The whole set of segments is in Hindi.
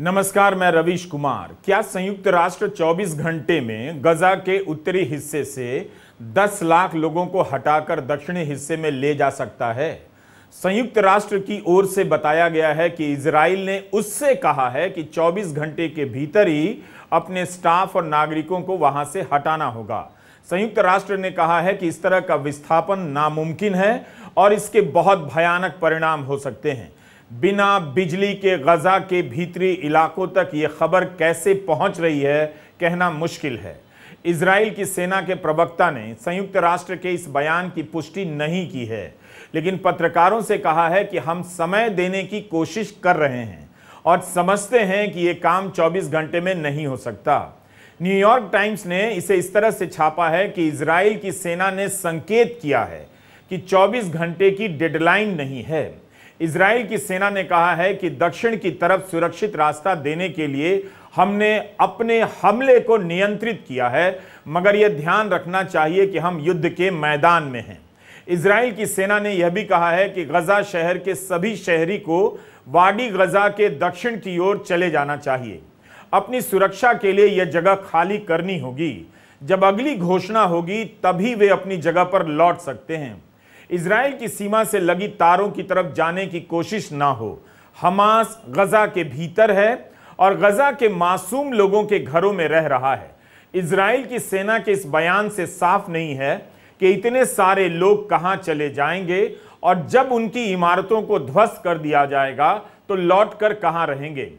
नमस्कार मैं रवीश कुमार क्या संयुक्त राष्ट्र 24 घंटे में गजा के उत्तरी हिस्से से 10 लाख लोगों को हटाकर दक्षिणी हिस्से में ले जा सकता है संयुक्त राष्ट्र की ओर से बताया गया है कि इसराइल ने उससे कहा है कि 24 घंटे के भीतर ही अपने स्टाफ और नागरिकों को वहां से हटाना होगा संयुक्त राष्ट्र ने कहा है कि इस तरह का विस्थापन नामुमकिन है और इसके बहुत भयानक परिणाम हो सकते हैं बिना बिजली के गज़ा के भीतरी इलाकों तक ये खबर कैसे पहुंच रही है कहना मुश्किल है इसराइल की सेना के प्रवक्ता ने संयुक्त राष्ट्र के इस बयान की पुष्टि नहीं की है लेकिन पत्रकारों से कहा है कि हम समय देने की कोशिश कर रहे हैं और समझते हैं कि ये काम 24 घंटे में नहीं हो सकता न्यूयॉर्क टाइम्स ने इसे इस तरह से छापा है कि इसराइल की सेना ने संकेत किया है कि 24 घंटे की डेडलाइन नहीं है इसराइल की सेना ने कहा है कि दक्षिण की तरफ सुरक्षित रास्ता देने के लिए हमने अपने हमले को नियंत्रित किया है मगर यह ध्यान रखना चाहिए कि हम युद्ध के मैदान में हैं इसराइल की सेना ने यह भी कहा है कि गजा शहर के सभी शहरी को वाडी गजा के दक्षिण की ओर चले जाना चाहिए अपनी सुरक्षा के लिए यह जगह खाली करनी होगी जब अगली घोषणा होगी तभी वे अपनी जगह पर लौट सकते हैं इसराइल की सीमा से लगी तारों की तरफ जाने की कोशिश ना हो हमास गजा के भीतर है और गजा के मासूम लोगों के घरों में रह रहा है इसराइल की सेना के इस बयान से साफ नहीं है कि इतने सारे लोग कहाँ चले जाएंगे और जब उनकी इमारतों को ध्वस्त कर दिया जाएगा तो लौट कर कहाँ रहेंगे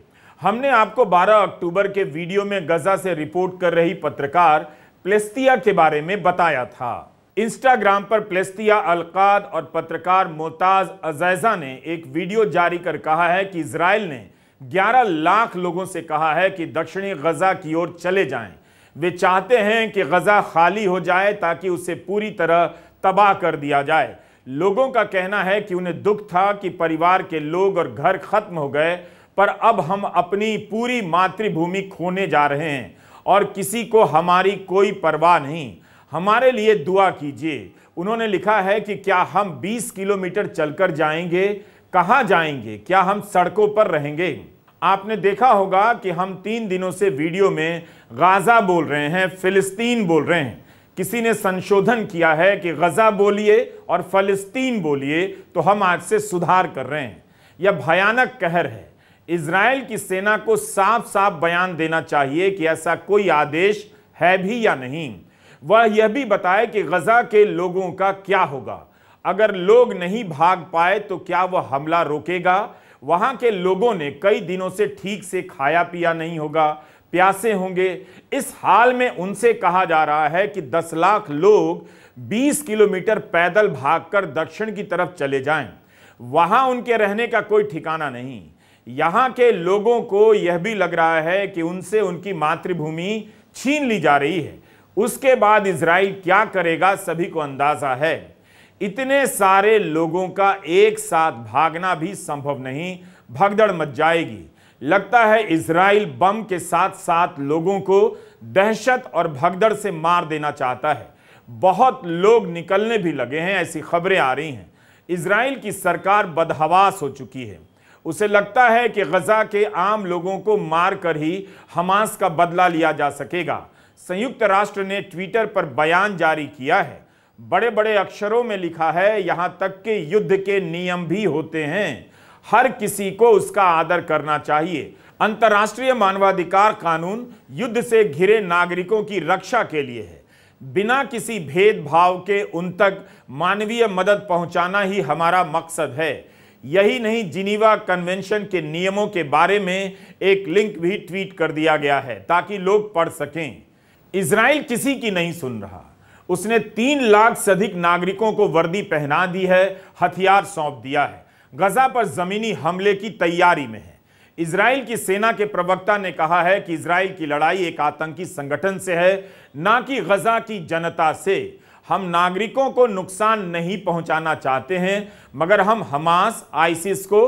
हमने आपको 12 अक्टूबर के वीडियो में गजा से रिपोर्ट कर रही पत्रकार प्लेस्तिया के बारे में बताया था इंस्टाग्राम पर प्लेस्तिया अलकाद और पत्रकार मोताज अजैजा ने एक वीडियो जारी कर कहा है कि इसराइल ने 11 लाख लोगों से कहा है कि दक्षिणी गजा की ओर चले जाएं। वे चाहते हैं कि गजा खाली हो जाए ताकि उसे पूरी तरह तबाह कर दिया जाए लोगों का कहना है कि उन्हें दुख था कि परिवार के लोग और घर खत्म हो गए पर अब हम अपनी पूरी मातृभूमि खोने जा रहे हैं और किसी को हमारी कोई परवाह नहीं हमारे लिए दुआ कीजिए उन्होंने लिखा है कि क्या हम 20 किलोमीटर चलकर जाएंगे कहाँ जाएंगे क्या हम सड़कों पर रहेंगे आपने देखा होगा कि हम तीन दिनों से वीडियो में गाज़ा बोल रहे हैं फिलिस्तीन बोल रहे हैं किसी ने संशोधन किया है कि गज़ा बोलिए और फ़लस्तीन बोलिए तो हम आज से सुधार कर रहे हैं यह भयानक कहर है इसराइल की सेना को साफ साफ बयान देना चाहिए कि ऐसा कोई आदेश है भी या नहीं वह यह भी बताए कि गजा के लोगों का क्या होगा अगर लोग नहीं भाग पाए तो क्या वह हमला रोकेगा वहां के लोगों ने कई दिनों से ठीक से खाया पिया नहीं होगा प्यासे होंगे इस हाल में उनसे कहा जा रहा है कि 10 लाख लोग 20 किलोमीटर पैदल भागकर दक्षिण की तरफ चले जाएं। वहां उनके रहने का कोई ठिकाना नहीं यहां के लोगों को यह भी लग रहा है कि उनसे उनकी मातृभूमि छीन ली जा रही है उसके बाद इसराइल क्या करेगा सभी को अंदाजा है इतने सारे लोगों का एक साथ भागना भी संभव नहीं भगदड़ मच जाएगी लगता है इसराइल बम के साथ साथ लोगों को दहशत और भगदड़ से मार देना चाहता है बहुत लोग निकलने भी लगे हैं ऐसी खबरें आ रही हैं इसराइल की सरकार बदहवास हो चुकी है उसे लगता है कि गज़ा के आम लोगों को मारकर ही हमास का बदला लिया जा सकेगा संयुक्त राष्ट्र ने ट्विटर पर बयान जारी किया है बड़े बड़े अक्षरों में लिखा है यहां तक कि युद्ध के नियम भी होते हैं हर किसी को उसका आदर करना चाहिए अंतर्राष्ट्रीय मानवाधिकार कानून युद्ध से घिरे नागरिकों की रक्षा के लिए है बिना किसी भेदभाव के उन तक मानवीय मदद पहुंचाना ही हमारा मकसद है यही नहीं जिनीवा कन्वेंशन के नियमों के बारे में एक लिंक भी ट्वीट कर दिया गया है ताकि लोग पढ़ सकें इसराइल किसी की नहीं सुन रहा उसने तीन लाख से अधिक नागरिकों को वर्दी पहना दी है हथियार सौंप दिया है गजा पर जमीनी हमले की तैयारी में है इसराइल की सेना के प्रवक्ता ने कहा है कि इसराइल की लड़ाई एक आतंकी संगठन से है ना कि गजा की जनता से हम नागरिकों को नुकसान नहीं पहुंचाना चाहते हैं मगर हम हमास आइसिस को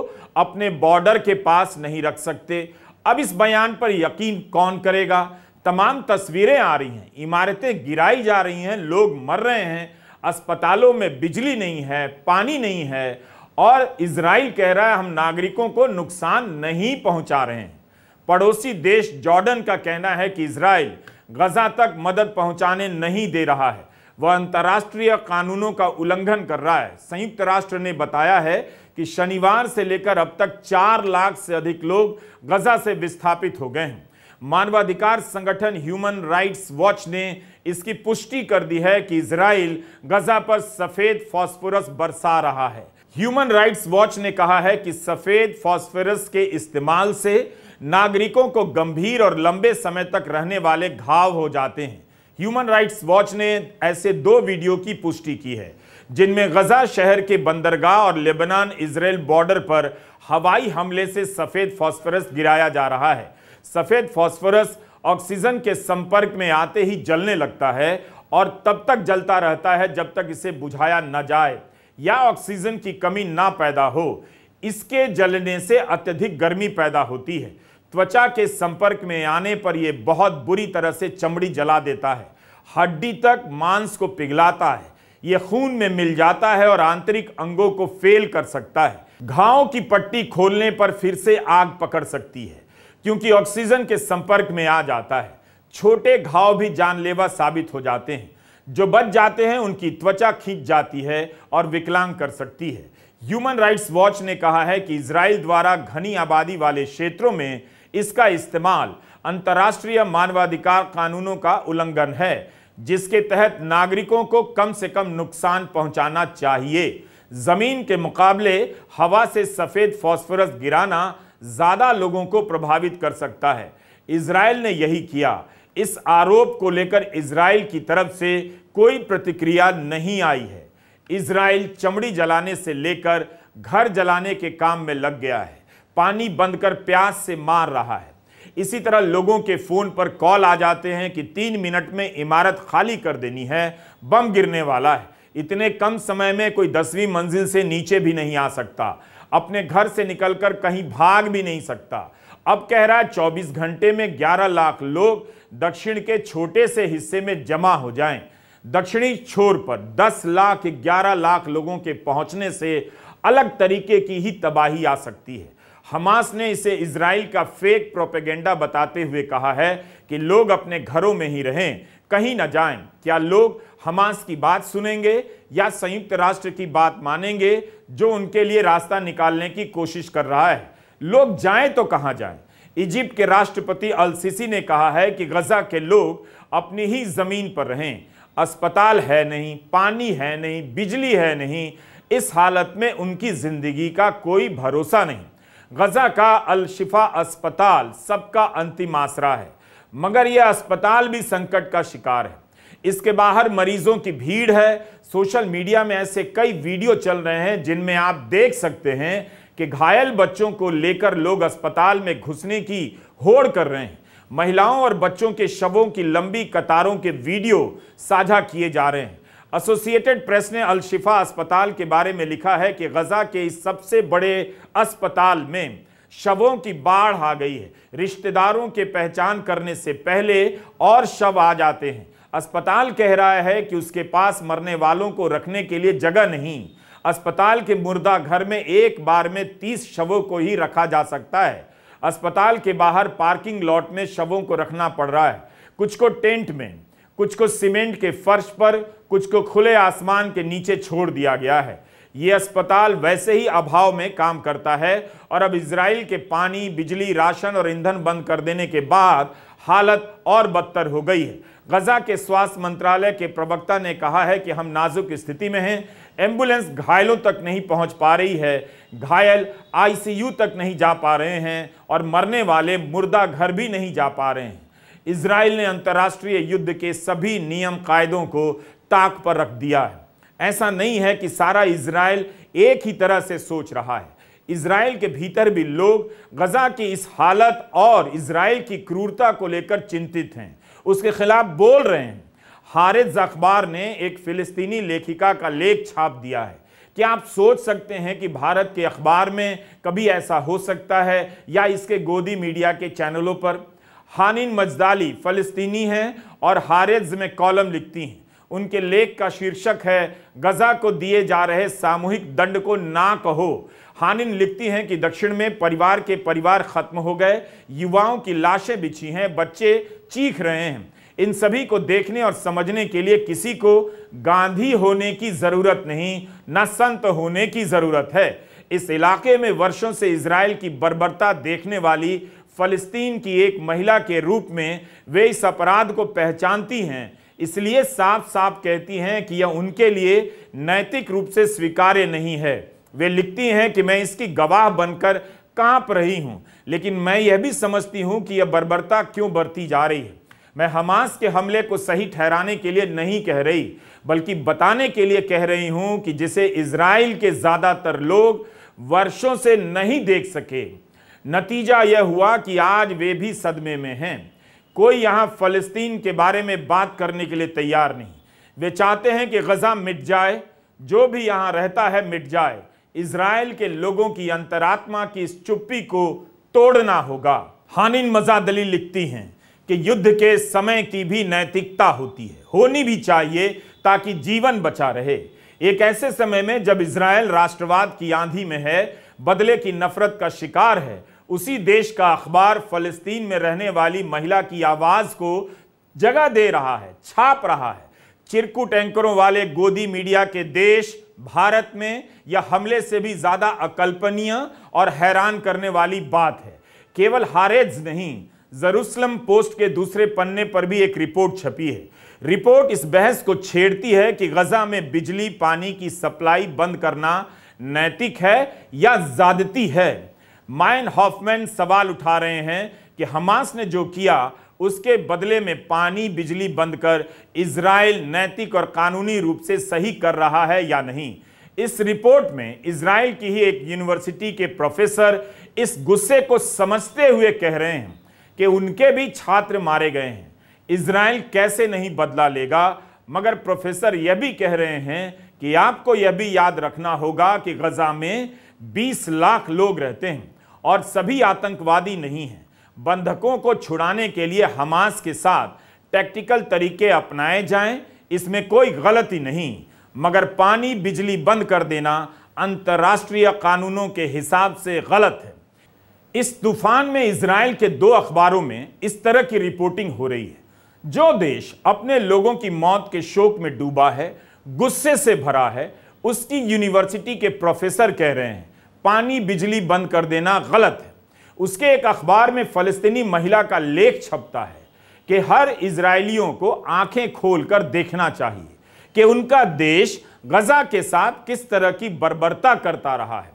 अपने बॉर्डर के पास नहीं रख सकते अब इस बयान पर यकीन कौन करेगा तमाम तस्वीरें आ रही हैं इमारतें गिराई जा रही हैं लोग मर रहे हैं अस्पतालों में बिजली नहीं है पानी नहीं है और इसराइल कह रहा है हम नागरिकों को नुकसान नहीं पहुंचा रहे हैं पड़ोसी देश जॉर्डन का कहना है कि इसराइल गजा तक मदद पहुंचाने नहीं दे रहा है वह अंतर्राष्ट्रीय कानूनों का उल्लंघन कर रहा है संयुक्त राष्ट्र ने बताया है कि शनिवार से लेकर अब तक चार लाख से अधिक लोग गजा से विस्थापित हो गए हैं मानवाधिकार संगठन ह्यूमन राइट्स वॉच ने इसकी पुष्टि कर दी है कि इसराइल गजा पर सफेद फॉस्फोरस बरसा रहा है ह्यूमन राइट्स वॉच ने कहा है कि सफेद फॉस्फोरस के इस्तेमाल से नागरिकों को गंभीर और लंबे समय तक रहने वाले घाव हो जाते हैं ह्यूमन राइट्स वॉच ने ऐसे दो वीडियो की पुष्टि की है जिनमें गजा शहर के बंदरगाह और लेबनान इसराइल बॉर्डर पर हवाई हमले से सफ़ेद फॉस्फोरस गिराया जा रहा है सफ़ेद फॉस्फोरस ऑक्सीजन के संपर्क में आते ही जलने लगता है और तब तक जलता रहता है जब तक इसे बुझाया न जाए या ऑक्सीजन की कमी ना पैदा हो इसके जलने से अत्यधिक गर्मी पैदा होती है त्वचा के संपर्क में आने पर यह बहुत बुरी तरह से चमड़ी जला देता है हड्डी तक मांस को पिघलाता है यह खून में मिल जाता है और आंतरिक अंगों को फेल कर सकता है घाव की पट्टी खोलने पर फिर से आग पकड़ सकती है क्योंकि ऑक्सीजन के संपर्क में आ जाता है छोटे घाव भी जानलेवा साबित हो जाते हैं जो बच जाते हैं उनकी त्वचा खींच जाती है और विकलांग कर सकती है ह्यूमन राइट्स वॉच ने कहा है कि इसराइल द्वारा घनी आबादी वाले क्षेत्रों में इसका इस्तेमाल अंतर्राष्ट्रीय मानवाधिकार कानूनों का उल्लंघन है जिसके तहत नागरिकों को कम से कम नुकसान पहुंचाना चाहिए जमीन के मुकाबले हवा से सफ़ेद फॉस्फोरस गिराना ज़्यादा लोगों को प्रभावित कर सकता है इसराइल ने यही किया इस आरोप को लेकर इसराइल की तरफ से कोई प्रतिक्रिया नहीं आई है इसराइल चमड़ी जलाने से लेकर घर जलाने के काम में लग गया है पानी बंद कर प्यास से मार रहा है इसी तरह लोगों के फ़ोन पर कॉल आ जाते हैं कि तीन मिनट में इमारत खाली कर देनी है बम गिरने वाला है इतने कम समय में कोई दसवीं मंजिल से नीचे भी नहीं आ सकता अपने घर से निकलकर कहीं भाग भी नहीं सकता अब कह रहा है चौबीस घंटे में ग्यारह लाख लोग दक्षिण के छोटे से हिस्से में जमा हो जाएं दक्षिणी छोर पर 10 लाख 11 लाख लोगों के पहुंचने से अलग तरीके की ही तबाही आ सकती है हमास ने इसे इसराइल का फेक प्रोपेगेंडा बताते हुए कहा है कि लोग अपने घरों में ही रहें कहीं ना जाएं क्या लोग हमास की बात सुनेंगे या संयुक्त राष्ट्र की बात मानेंगे जो उनके लिए रास्ता निकालने की कोशिश कर रहा है लोग जाएं तो कहाँ जाएं इजिप्ट के राष्ट्रपति अल सिसी ने कहा है कि गजा के लोग अपनी ही ज़मीन पर रहें अस्पताल है नहीं पानी है नहीं बिजली है नहीं इस हालत में उनकी ज़िंदगी का कोई भरोसा नहीं गजा का अल शिफा अस्पताल सबका अंतिम आसरा है मगर यह अस्पताल भी संकट का शिकार है इसके बाहर मरीजों की भीड़ है सोशल मीडिया में ऐसे कई वीडियो चल रहे हैं जिनमें आप देख सकते हैं कि घायल बच्चों को लेकर लोग अस्पताल में घुसने की होड़ कर रहे हैं महिलाओं और बच्चों के शवों की लंबी कतारों के वीडियो साझा किए जा रहे हैं एसोसिएटेड प्रेस ने अलशिफा अस्पताल के बारे में लिखा है कि गजा के इस सबसे बड़े अस्पताल में शवों की बाढ़ आ गई है रिश्तेदारों के पहचान करने से पहले और शव आ जाते हैं अस्पताल कह रहा है कि उसके पास मरने वालों को रखने के लिए जगह नहीं अस्पताल के मुर्दा घर में एक बार में तीस शवों को ही रखा जा सकता है अस्पताल के बाहर पार्किंग लॉट में शवों को रखना पड़ रहा है कुछ को टेंट में कुछ को सीमेंट के फर्श पर कुछ को खुले आसमान के नीचे छोड़ दिया गया है ये अस्पताल वैसे ही अभाव में काम करता है और अब इसराइल के पानी बिजली राशन और ईंधन बंद कर देने के बाद हालत और बदतर हो गई है गजा के स्वास्थ्य मंत्रालय के प्रवक्ता ने कहा है कि हम नाजुक स्थिति में हैं एम्बुलेंस घायलों तक नहीं पहुंच पा रही है घायल आईसीयू तक नहीं जा पा रहे हैं और मरने वाले मुर्दा घर भी नहीं जा पा रहे हैं इसराइल ने अंतर्राष्ट्रीय युद्ध के सभी नियम कायदों को ताक पर रख दिया है ऐसा नहीं है कि सारा इसराइल एक ही तरह से सोच रहा है इसराइल के भीतर भी लोग गज़ा की इस हालत और इसराइल की क्रूरता को लेकर चिंतित हैं उसके खिलाफ बोल रहे हैं हारिज अखबार ने एक फ़िलिस्तीनी लेखिका का लेख छाप दिया है क्या आप सोच सकते हैं कि भारत के अखबार में कभी ऐसा हो सकता है या इसके गोदी मीडिया के चैनलों पर हानिन मजदाली फ़लस्तीनी हैं और हारिज में कॉलम लिखती हैं उनके लेख का शीर्षक है गज़ा को दिए जा रहे सामूहिक दंड को ना कहो हानिन लिखती हैं कि दक्षिण में परिवार के परिवार खत्म हो गए युवाओं की लाशें बिछी हैं बच्चे चीख रहे हैं इन सभी को देखने और समझने के लिए किसी को गांधी होने की ज़रूरत नहीं न संत होने की ज़रूरत है इस इलाके में वर्षों से इसराइल की बर्बरता देखने वाली फलस्तीन की एक महिला के रूप में वे इस अपराध को पहचानती हैं इसलिए साफ साफ कहती हैं कि यह उनके लिए नैतिक रूप से स्वीकार्य नहीं है वे लिखती हैं कि मैं इसकी गवाह बनकर कांप रही हूं लेकिन मैं यह भी समझती हूं कि यह बर्बरता क्यों बरती जा रही है मैं हमास के हमले को सही ठहराने के लिए नहीं कह रही बल्कि बताने के लिए कह रही हूं कि जिसे इसराइल के ज़्यादातर लोग वर्षों से नहीं देख सके नतीजा यह हुआ कि आज वे भी सदमे में हैं कोई यहाँ फ़लस्तीन के बारे में बात करने के लिए तैयार नहीं वे चाहते हैं कि गज़ा मिट जाए जो भी यहाँ रहता है मिट जाए इसराइल के लोगों की अंतरात्मा की इस चुप्पी को तोड़ना होगा हानिन मजादली लिखती हैं कि युद्ध के समय की भी नैतिकता होती है होनी भी चाहिए ताकि जीवन बचा रहे एक ऐसे समय में जब इसराइल राष्ट्रवाद की आंधी में है बदले की नफरत का शिकार है उसी देश का अखबार फलस्तीन में रहने वाली महिला की आवाज़ को जगह दे रहा है छाप रहा है चिरकू टैंकरों वाले गोदी मीडिया के देश भारत में यह हमले से भी ज्यादा अकल्पनीय और हैरान करने वाली बात है केवल हारेज नहीं जरूसलम पोस्ट के दूसरे पन्ने पर भी एक रिपोर्ट छपी है रिपोर्ट इस बहस को छेड़ती है कि गजा में बिजली पानी की सप्लाई बंद करना नैतिक है या ज्यादती है माइन हॉफमैन सवाल उठा रहे हैं कि हमास ने जो किया उसके बदले में पानी बिजली बंद कर इसराइल नैतिक और कानूनी रूप से सही कर रहा है या नहीं इस रिपोर्ट में इसराइल की ही एक यूनिवर्सिटी के प्रोफेसर इस गुस्से को समझते हुए कह रहे हैं कि उनके भी छात्र मारे गए हैं इसराइल कैसे नहीं बदला लेगा मगर प्रोफेसर यह भी कह रहे हैं कि आपको यह भी याद रखना होगा कि गजा में 20 लाख लोग रहते हैं और सभी आतंकवादी नहीं हैं बंधकों को छुड़ाने के लिए हमास के साथ टैक्टिकल तरीके अपनाए जाएं इसमें कोई गलती नहीं मगर पानी बिजली बंद कर देना अंतर्राष्ट्रीय कानूनों के हिसाब से गलत है इस तूफान में इसराइल के दो अखबारों में इस तरह की रिपोर्टिंग हो रही है जो देश अपने लोगों की मौत के शोक में डूबा है गुस्से से भरा है उसकी यूनिवर्सिटी के प्रोफेसर कह रहे हैं पानी बिजली बंद कर देना गलत है उसके एक अखबार में फ़लस्तीनी महिला का लेख छपता है कि हर इसराइलियों को आंखें खोलकर देखना चाहिए कि उनका देश गज़ा के साथ किस तरह की बर्बरता करता रहा है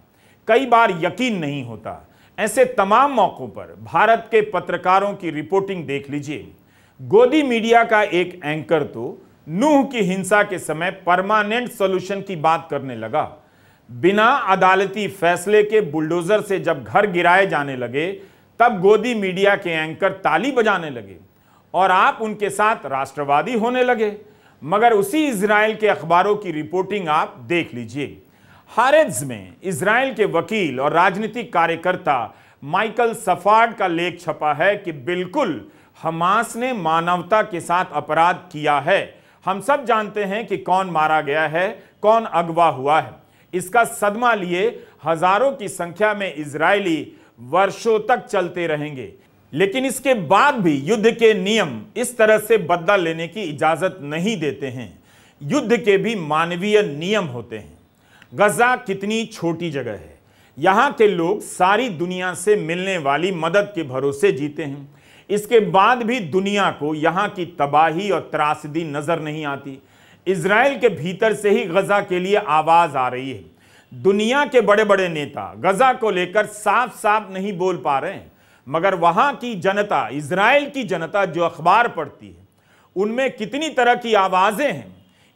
कई बार यकीन नहीं होता ऐसे तमाम मौक़ों पर भारत के पत्रकारों की रिपोर्टिंग देख लीजिए गोदी मीडिया का एक एंकर तो नूह की हिंसा के समय परमानेंट सॉल्यूशन की बात करने लगा बिना अदालती फैसले के बुलडोजर से जब घर गिराए जाने लगे तब गोदी मीडिया के एंकर ताली बजाने लगे और आप उनके साथ राष्ट्रवादी होने लगे मगर उसी इसराइल के अखबारों की रिपोर्टिंग आप देख लीजिए हारेज में इसराइल के वकील और राजनीतिक कार्यकर्ता माइकल सफार्ड का लेख छपा है कि बिल्कुल हमास ने मानवता के साथ अपराध किया है हम सब जानते हैं कि कौन मारा गया है कौन अगवा हुआ है इसका सदमा लिए हजारों की संख्या में इजरायली वर्षों तक चलते रहेंगे लेकिन इसके बाद भी युद्ध के नियम इस तरह से बदला लेने की इजाजत नहीं देते हैं युद्ध के भी मानवीय नियम होते हैं गजा कितनी छोटी जगह है यहाँ के लोग सारी दुनिया से मिलने वाली मदद के भरोसे जीते हैं इसके बाद भी दुनिया को यहाँ की तबाही और त्रासदी नज़र नहीं आती इसराइल के भीतर से ही गजा के लिए आवाज़ आ रही है दुनिया के बड़े बड़े नेता गजा को लेकर साफ साफ नहीं बोल पा रहे हैं मगर वहाँ की जनता इसराइल की जनता जो अखबार पढ़ती है उनमें कितनी तरह की आवाज़ें हैं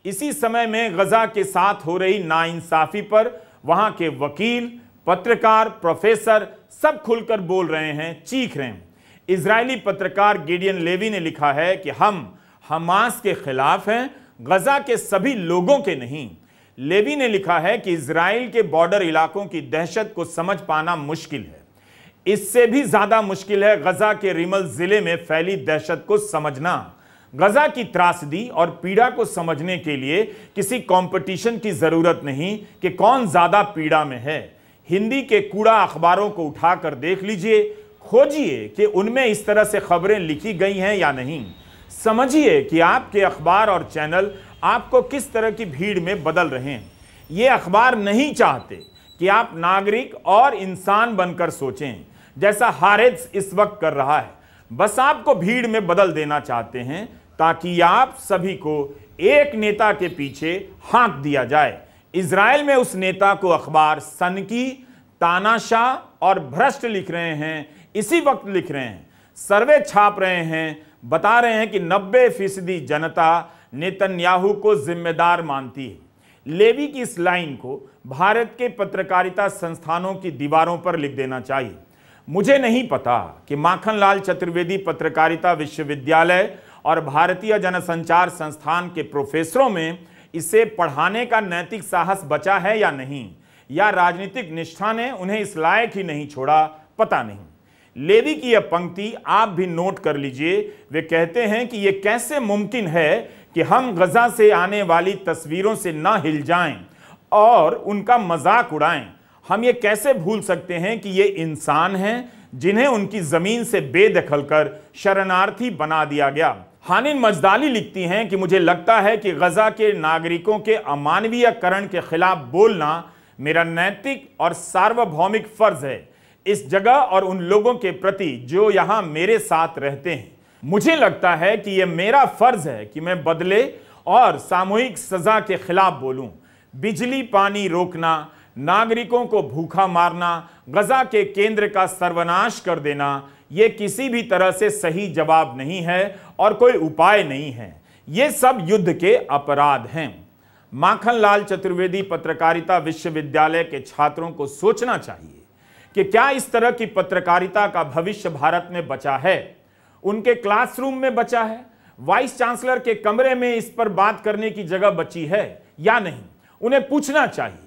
इसी समय में गजा के साथ हो रही नाइंसाफ़ी पर वहाँ के वकील पत्रकार प्रोफेसर सब खुलकर बोल रहे हैं चीख रहे हैं इसराइली पत्रकार गिडियन लेवी ने लिखा है कि हम हमास के खिलाफ हैं गजा के सभी लोगों के नहीं लेवी ने लिखा है कि इसराइल के बॉर्डर इलाकों की दहशत को समझ पाना मुश्किल है इससे भी ज्यादा मुश्किल है गजा के रिमल जिले में फैली दहशत को समझना गजा की त्रासदी और पीड़ा को समझने के लिए किसी कंपटीशन की जरूरत नहीं कि कौन ज्यादा पीड़ा में है हिंदी के कूड़ा अखबारों को उठाकर देख लीजिए खोजिए कि उनमें इस तरह से खबरें लिखी गई हैं या नहीं समझिए कि आपके अखबार और चैनल आपको किस तरह की भीड़ में बदल रहे हैं ये अखबार नहीं चाहते कि आप नागरिक और इंसान बनकर सोचें जैसा हारेस इस वक्त कर रहा है बस आपको भीड़ में बदल देना चाहते हैं ताकि आप सभी को एक नेता के पीछे हाँक दिया जाए इसराइल में उस नेता को अखबार सनकी तानाशाह और भ्रष्ट लिख रहे हैं इसी वक्त लिख रहे हैं सर्वे छाप रहे हैं बता रहे हैं कि 90 फीसदी जनता नेतन्याहू को जिम्मेदार मानती है लेवी की इस लाइन को भारत के पत्रकारिता संस्थानों की दीवारों पर लिख देना चाहिए मुझे नहीं पता कि माखनलाल चतुर्वेदी पत्रकारिता विश्वविद्यालय और भारतीय जनसंचार संस्थान के प्रोफेसरों में इसे पढ़ाने का नैतिक साहस बचा है या नहीं या राजनीतिक निष्ठा ने उन्हें इस लायक ही नहीं छोड़ा पता नहीं लेवी की यह पंक्ति आप भी नोट कर लीजिए वे कहते हैं कि यह कैसे मुमकिन है कि हम गजा से आने वाली तस्वीरों से ना हिल जाएं और उनका मजाक उड़ाएं हम ये कैसे भूल सकते हैं कि ये इंसान हैं जिन्हें उनकी ज़मीन से बेदखल कर शरणार्थी बना दिया गया हानिन मजदाली लिखती हैं कि मुझे लगता है कि गज़ा के नागरिकों के अमानवीयकरण के खिलाफ बोलना मेरा नैतिक और सार्वभौमिक फर्ज है इस जगह और उन लोगों के प्रति जो यहां मेरे साथ रहते हैं मुझे लगता है कि यह मेरा फर्ज है कि मैं बदले और सामूहिक सजा के खिलाफ बोलूं बिजली पानी रोकना नागरिकों को भूखा मारना गजा के केंद्र का सर्वनाश कर देना ये किसी भी तरह से सही जवाब नहीं है और कोई उपाय नहीं है ये सब युद्ध के अपराध हैं माखनलाल चतुर्वेदी पत्रकारिता विश्वविद्यालय के छात्रों को सोचना चाहिए कि क्या इस तरह की पत्रकारिता का भविष्य भारत में बचा है उनके क्लासरूम में बचा है वाइस चांसलर के कमरे में इस पर बात करने की जगह बची है या नहीं उन्हें पूछना चाहिए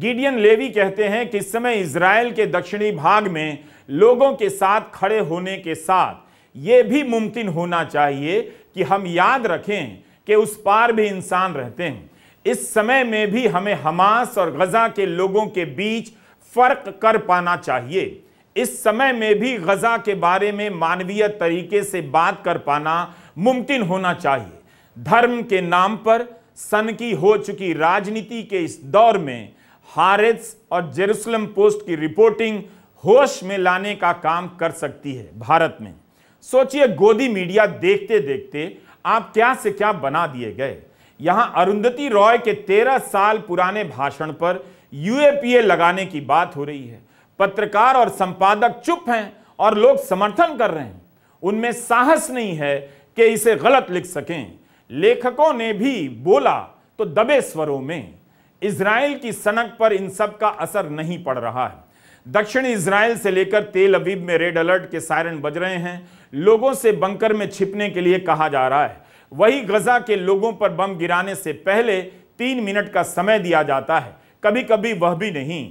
गिडियन लेवी कहते हैं कि इस समय इसराइल के दक्षिणी भाग में लोगों के साथ खड़े होने के साथ ये भी मुमकिन होना चाहिए कि हम याद रखें कि उस पार भी इंसान रहते हैं इस समय में भी हमें हमास और गजा के लोगों के बीच फर्क कर पाना चाहिए इस समय में भी गजा के बारे में मानवीय तरीके से बात कर पाना मुमकिन होना चाहिए धर्म के नाम पर सन की हो चुकी राजनीति के इस दौर में हारिस और जेरूसलम पोस्ट की रिपोर्टिंग होश में लाने का काम कर सकती है भारत में सोचिए गोदी मीडिया देखते देखते आप क्या से क्या बना दिए गए यहां अरुंधति रॉय के तेरह साल पुराने भाषण पर यूएपीए लगाने की बात हो रही है पत्रकार और संपादक चुप हैं और लोग समर्थन कर रहे हैं उनमें साहस नहीं है कि इसे गलत लिख सकें लेखकों ने भी बोला तो दबे स्वरों में इसराइल की सनक पर इन सब का असर नहीं पड़ रहा है दक्षिण इसराइल से लेकर तेल अवीब में रेड अलर्ट के सायरन बज रहे हैं लोगों से बंकर में छिपने के लिए कहा जा रहा है वही गजा के लोगों पर बम गिराने से पहले तीन मिनट का समय दिया जाता है कभी कभी वह भी नहीं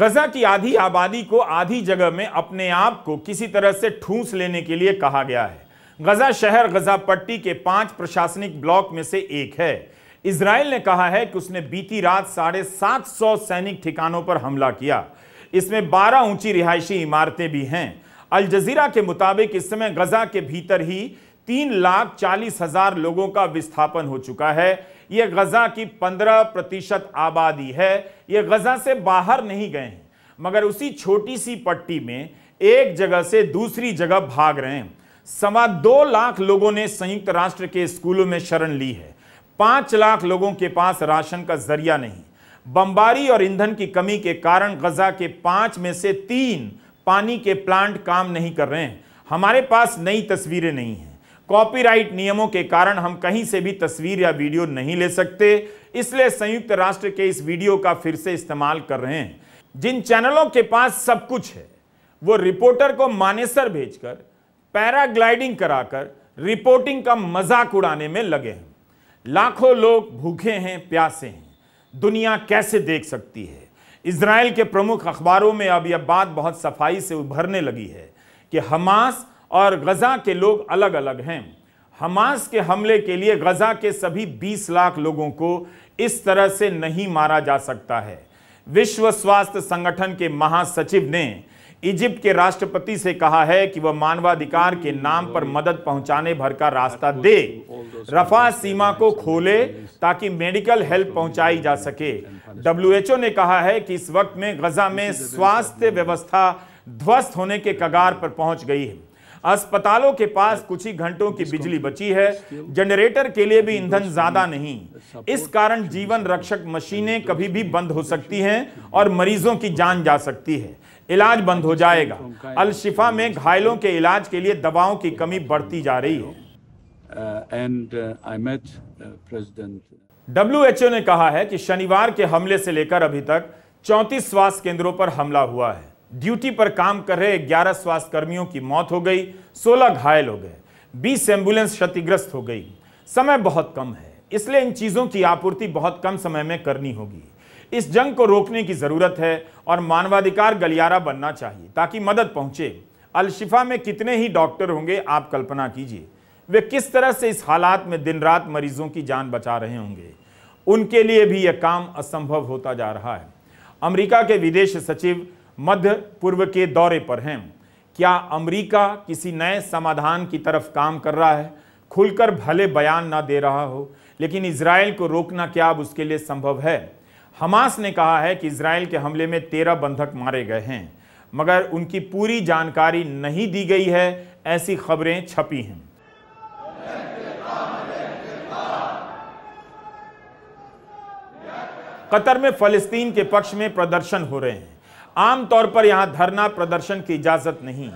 गजा की आधी आबादी को आधी जगह में अपने आप को किसी तरह से ठूंस लेने के लिए कहा गया है गजा शहर गजा पट्टी के पांच प्रशासनिक ब्लॉक में से एक है इसराइल ने कहा है कि उसने बीती रात साढ़े सात सौ सैनिक ठिकानों पर हमला किया इसमें बारह ऊंची रिहायशी इमारतें भी हैं अल जजीरा के मुताबिक इस समय गजा के भीतर ही तीन लाख चालीस हजार लोगों का विस्थापन हो चुका है ये गज़ा की पंद्रह प्रतिशत आबादी है ये गज़ा से बाहर नहीं गए हैं मगर उसी छोटी सी पट्टी में एक जगह से दूसरी जगह भाग रहे हैं सवा दो लाख लोगों ने संयुक्त राष्ट्र के स्कूलों में शरण ली है पांच लाख लोगों के पास राशन का जरिया नहीं बमबारी और ईंधन की कमी के कारण गजा के पांच में से तीन पानी के प्लांट काम नहीं कर रहे हैं हमारे पास नई तस्वीरें नहीं हैं कॉपीराइट नियमों के कारण हम कहीं से भी तस्वीर या वीडियो नहीं ले सकते इसलिए संयुक्त राष्ट्र के इस वीडियो का फिर से इस्तेमाल कर रहे हैं जिन चैनलों के पास सब कुछ है वो रिपोर्टर को मानेसर भेजकर पैराग्लाइडिंग कराकर रिपोर्टिंग का मजाक उड़ाने में लगे हैं लाखों लोग भूखे हैं प्यासे हैं दुनिया कैसे देख सकती है इसराइल के प्रमुख अखबारों में अब यह बात बहुत सफाई से उभरने लगी है कि हमास और गज़ा के लोग अलग अलग हैं हमास के हमले के लिए गज़ा के सभी 20 लाख लोगों को इस तरह से नहीं मारा जा सकता है विश्व स्वास्थ्य संगठन के महासचिव ने इजिप्ट के राष्ट्रपति से कहा है कि वह मानवाधिकार के नाम पर मदद पहुंचाने भर का रास्ता दे रफा सीमा को खोले ताकि मेडिकल हेल्प पहुंचाई जा सके डब्ल्यूएचओ ने कहा है कि इस वक्त में गजा में स्वास्थ्य व्यवस्था ध्वस्त होने के कगार पर पहुंच गई है अस्पतालों के पास कुछ ही घंटों की बिजली बची है जनरेटर के लिए भी ईंधन ज्यादा नहीं अच्छा, इस कारण जीवन रक्षक मशीनें कभी भी बंद हो सकती हैं और मरीजों की जान जा सकती है इलाज बंद हो जाएगा अलशिफा में घायलों के इलाज के लिए दवाओं की कमी बढ़ती जा रही है डब्ल्यू एच ओ ने कहा है कि शनिवार के हमले से लेकर अभी तक चौंतीस स्वास्थ्य केंद्रों पर हमला हुआ है ड्यूटी पर काम कर रहे 11 स्वास्थ्य कर्मियों की मौत हो गई 16 घायल हो गए 20 एम्बुलेंस क्षतिग्रस्त हो गई समय बहुत कम है इसलिए इन चीज़ों की आपूर्ति बहुत कम समय में करनी होगी इस जंग को रोकने की ज़रूरत है और मानवाधिकार गलियारा बनना चाहिए ताकि मदद पहुंचे अलशिफा में कितने ही डॉक्टर होंगे आप कल्पना कीजिए वे किस तरह से इस हालात में दिन रात मरीजों की जान बचा रहे होंगे उनके लिए भी यह काम असंभव होता जा रहा है अमेरिका के विदेश सचिव मध्य पूर्व के दौरे पर हैं क्या अमेरिका किसी नए समाधान की तरफ काम कर रहा है खुलकर भले बयान ना दे रहा हो लेकिन इसराइल को रोकना क्या अब उसके लिए संभव है हमास ने कहा है कि इसराइल के हमले में तेरह बंधक मारे गए हैं मगर उनकी पूरी जानकारी नहीं दी गई है ऐसी खबरें छपी हैं कतर में फलस्तीन के पक्ष में प्रदर्शन हो रहे हैं आमतौर पर यहां धरना प्रदर्शन की इजाजत नहीं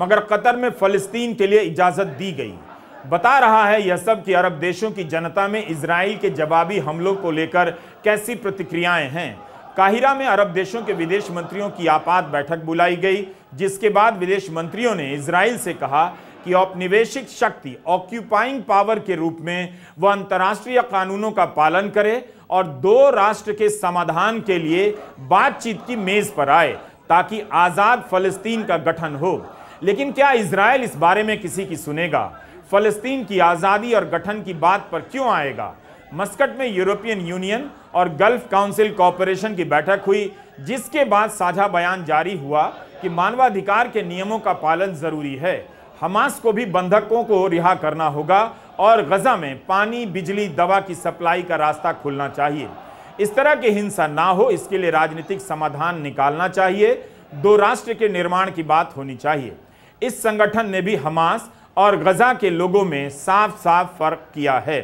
मगर कतर में फलस्तीन के लिए इजाजत दी गई बता रहा है यह सब कि अरब देशों की जनता में इसराइल के जवाबी हमलों को लेकर कैसी प्रतिक्रियाएं हैं काहिरा में अरब देशों के विदेश मंत्रियों की आपात बैठक बुलाई गई जिसके बाद विदेश मंत्रियों ने इसराइल से कहा कि औपनिवेशिक शक्ति ऑक्यूपाइंग पावर के रूप में वह अंतर्राष्ट्रीय कानूनों का पालन करे और दो राष्ट्र के समाधान के लिए बातचीत की मेज पर आए ताकि आज़ाद फलस्तीन का गठन हो लेकिन क्या इसराइल इस बारे में किसी की सुनेगा फलस्तीन की आज़ादी और गठन की बात पर क्यों आएगा मस्कट में यूरोपियन यूनियन और गल्फ काउंसिल कॉरपोरेशन की बैठक हुई जिसके बाद साझा बयान जारी हुआ कि मानवाधिकार के नियमों का पालन जरूरी है हमास को भी बंधकों को रिहा करना होगा और गज़ा में पानी बिजली दवा की सप्लाई का रास्ता खुलना चाहिए इस तरह की हिंसा ना हो इसके लिए राजनीतिक समाधान निकालना चाहिए दो राष्ट्र के निर्माण की बात होनी चाहिए इस संगठन ने भी हमास और गज़ा के लोगों में साफ साफ फर्क किया है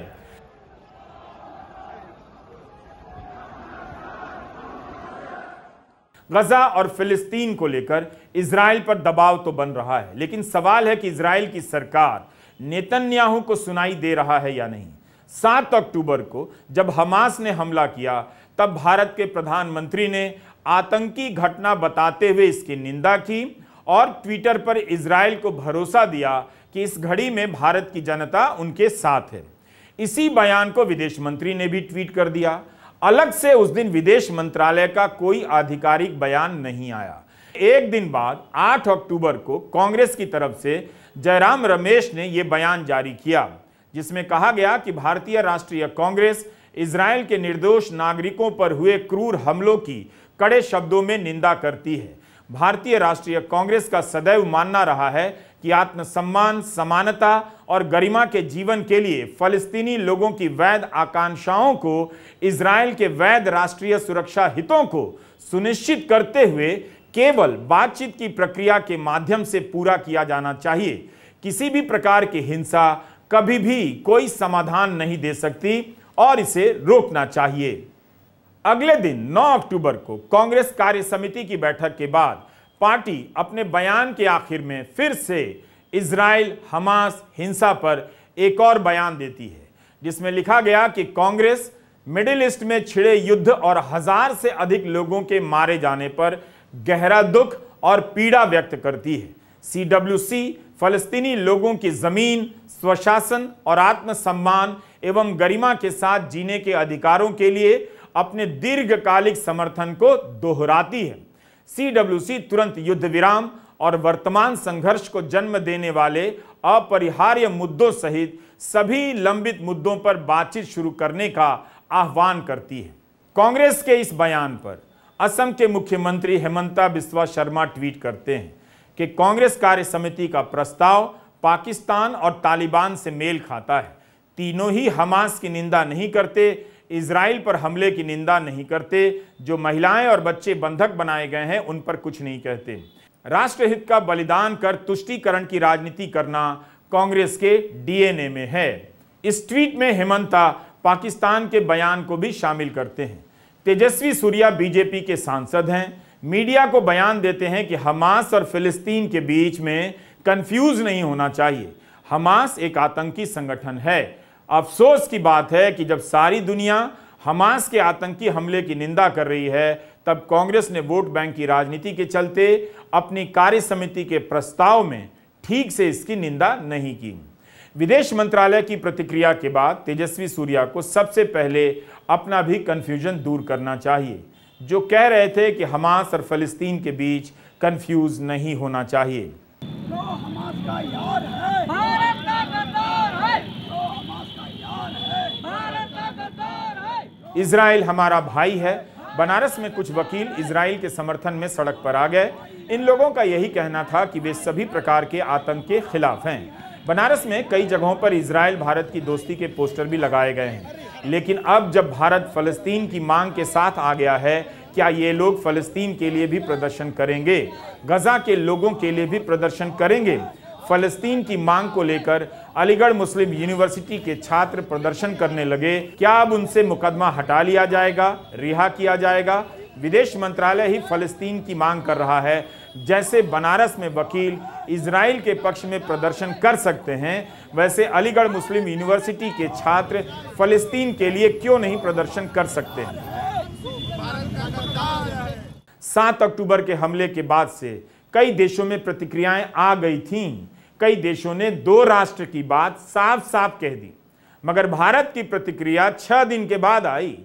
गजा और फिलिस्तीन को लेकर इसराइल पर दबाव तो बन रहा है लेकिन सवाल है कि इसराइल की सरकार नेतन्याहू को सुनाई दे रहा है या नहीं सात अक्टूबर को जब हमास ने हमला किया तब भारत के प्रधानमंत्री ने आतंकी घटना बताते हुए इसकी निंदा की और ट्विटर पर इसराइल को भरोसा दिया कि इस घड़ी में भारत की जनता उनके साथ है इसी बयान को विदेश मंत्री ने भी ट्वीट कर दिया अलग से उस दिन विदेश मंत्रालय का कोई आधिकारिक बयान नहीं आया एक दिन बाद 8 अक्टूबर को कांग्रेस की तरफ से जयराम रमेश ने यह बयान जारी किया जिसमें कहा गया कि भारतीय राष्ट्रीय कांग्रेस इसराइल के निर्दोष नागरिकों पर हुए क्रूर हमलों की कड़े शब्दों में निंदा करती है भारतीय राष्ट्रीय कांग्रेस का सदैव मानना रहा है कि आत्मसम्मान समानता और गरिमा के जीवन के लिए फलस्तीनी लोगों की वैध आकांक्षाओं को इसराइल के वैध राष्ट्रीय सुरक्षा हितों को सुनिश्चित करते हुए केवल बातचीत की प्रक्रिया के माध्यम से पूरा किया जाना चाहिए किसी भी प्रकार की हिंसा कभी भी कोई समाधान नहीं दे सकती और इसे रोकना चाहिए अगले दिन 9 अक्टूबर को कांग्रेस कार्य समिति की बैठक के बाद पार्टी अपने बयान के आखिर में फिर से इसराइल हमास हिंसा पर एक और बयान देती है जिसमें लिखा गया कि कांग्रेस मिडिल ईस्ट में छिड़े युद्ध और हजार से अधिक लोगों के मारे जाने पर गहरा दुख और पीड़ा व्यक्त करती है सीडब्ल्यूसी फलस्तीनी लोगों की ज़मीन स्वशासन और आत्मसम्मान एवं गरिमा के साथ जीने के अधिकारों के लिए अपने दीर्घकालिक समर्थन को दोहराती है सीडब्ल्यूसी तुरंत युद्ध विराम और वर्तमान संघर्ष को जन्म देने वाले अपरिहार्य मुद्दों सहित सभी लंबित मुद्दों पर बातचीत शुरू करने का आह्वान करती है कांग्रेस के इस बयान पर असम के मुख्यमंत्री हेमंता बिस्वा शर्मा ट्वीट करते हैं कि कांग्रेस कार्य समिति का प्रस्ताव पाकिस्तान और तालिबान से मेल खाता है तीनों ही हमास की निंदा नहीं करते इसराइल पर हमले की निंदा नहीं करते जो महिलाएं और बच्चे बंधक बनाए गए हैं उन पर कुछ नहीं कहते राष्ट्रहित का बलिदान कर तुष्टिकरण की राजनीति करना कांग्रेस के डीएनए में है इस ट्वीट में हेमंता पाकिस्तान के बयान को भी शामिल करते हैं तेजस्वी सूर्या बीजेपी के सांसद हैं मीडिया को बयान देते हैं कि हमास और फिलिस्तीन के बीच में कंफ्यूज नहीं होना चाहिए हमास एक आतंकी संगठन है अफसोस की बात है कि जब सारी दुनिया हमास के आतंकी हमले की निंदा कर रही है तब कांग्रेस ने वोट बैंक की राजनीति के चलते अपनी कार्य समिति के प्रस्ताव में ठीक से इसकी निंदा नहीं की विदेश मंत्रालय की प्रतिक्रिया के बाद तेजस्वी सूर्या को सबसे पहले अपना भी कन्फ्यूजन दूर करना चाहिए जो कह रहे थे कि हमास और फलस्तीन के बीच कन्फ्यूज नहीं होना चाहिए तो हमास का यार है इसराइल हमारा भाई है बनारस में कुछ वकील इसराइल के समर्थन में सड़क पर आ गए इन लोगों का यही कहना था कि वे सभी प्रकार के आतंक के खिलाफ हैं बनारस में कई जगहों पर इसराइल भारत की दोस्ती के पोस्टर भी लगाए गए हैं लेकिन अब जब भारत फलस्तीन की मांग के साथ आ गया है क्या ये लोग फलस्तीन के लिए भी प्रदर्शन करेंगे गजा के लोगों के लिए भी प्रदर्शन करेंगे फलस्तीन की मांग को लेकर अलीगढ़ मुस्लिम यूनिवर्सिटी के छात्र प्रदर्शन करने लगे क्या अब उनसे मुकदमा हटा लिया जाएगा रिहा किया जाएगा विदेश मंत्रालय ही फलस्तीन की मांग कर रहा है जैसे बनारस में वकील इसराइल के पक्ष में प्रदर्शन कर सकते हैं वैसे अलीगढ़ मुस्लिम यूनिवर्सिटी के छात्र फलस्तीन के लिए क्यों नहीं प्रदर्शन कर सकते हैं सात अक्टूबर के हमले के बाद से कई देशों में प्रतिक्रियाएं आ गई थीं कई देशों ने दो राष्ट्र की बात साफ साफ कह दी मगर भारत की प्रतिक्रिया छह दिन के बाद आई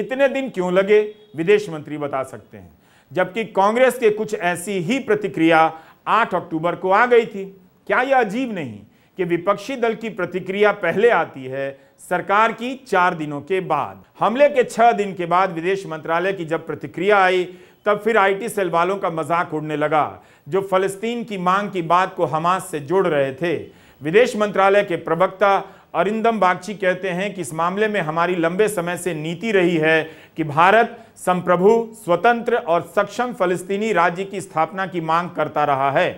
इतने दिन क्यों लगे विदेश मंत्री बता सकते हैं जबकि कांग्रेस के कुछ ऐसी ही प्रतिक्रिया 8 अक्टूबर को आ गई थी क्या यह अजीब नहीं कि विपक्षी दल की प्रतिक्रिया पहले आती है सरकार की चार दिनों के बाद हमले के छह दिन के बाद विदेश मंत्रालय की जब प्रतिक्रिया आई तब फिर आईटी सेल वालों का मजाक उड़ने लगा जो फलस्तीन की मांग की बात को हमास से जोड़ रहे थे विदेश मंत्रालय के प्रवक्ता अरिंदम बागची कहते हैं कि इस मामले में हमारी लंबे समय से नीति रही है कि भारत संप्रभु स्वतंत्र और सक्षम फलस्तीनी राज्य की स्थापना की मांग करता रहा है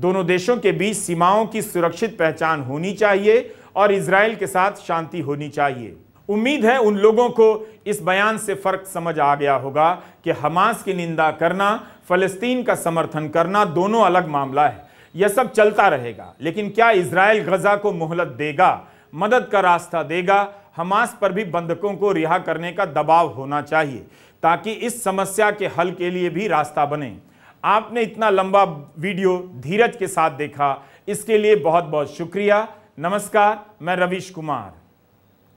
दोनों देशों के बीच सीमाओं की सुरक्षित पहचान होनी चाहिए और इसराइल के साथ शांति होनी चाहिए उम्मीद है उन लोगों को इस बयान से फ़र्क समझ आ गया होगा कि हमास की निंदा करना फ़लस्तीन का समर्थन करना दोनों अलग मामला है यह सब चलता रहेगा लेकिन क्या इसराइल गज़ा को मोहलत देगा मदद का रास्ता देगा हमास पर भी बंधकों को रिहा करने का दबाव होना चाहिए ताकि इस समस्या के हल के लिए भी रास्ता बने आपने इतना लंबा वीडियो धीरज के साथ देखा इसके लिए बहुत बहुत शुक्रिया नमस्कार मैं रवीश कुमार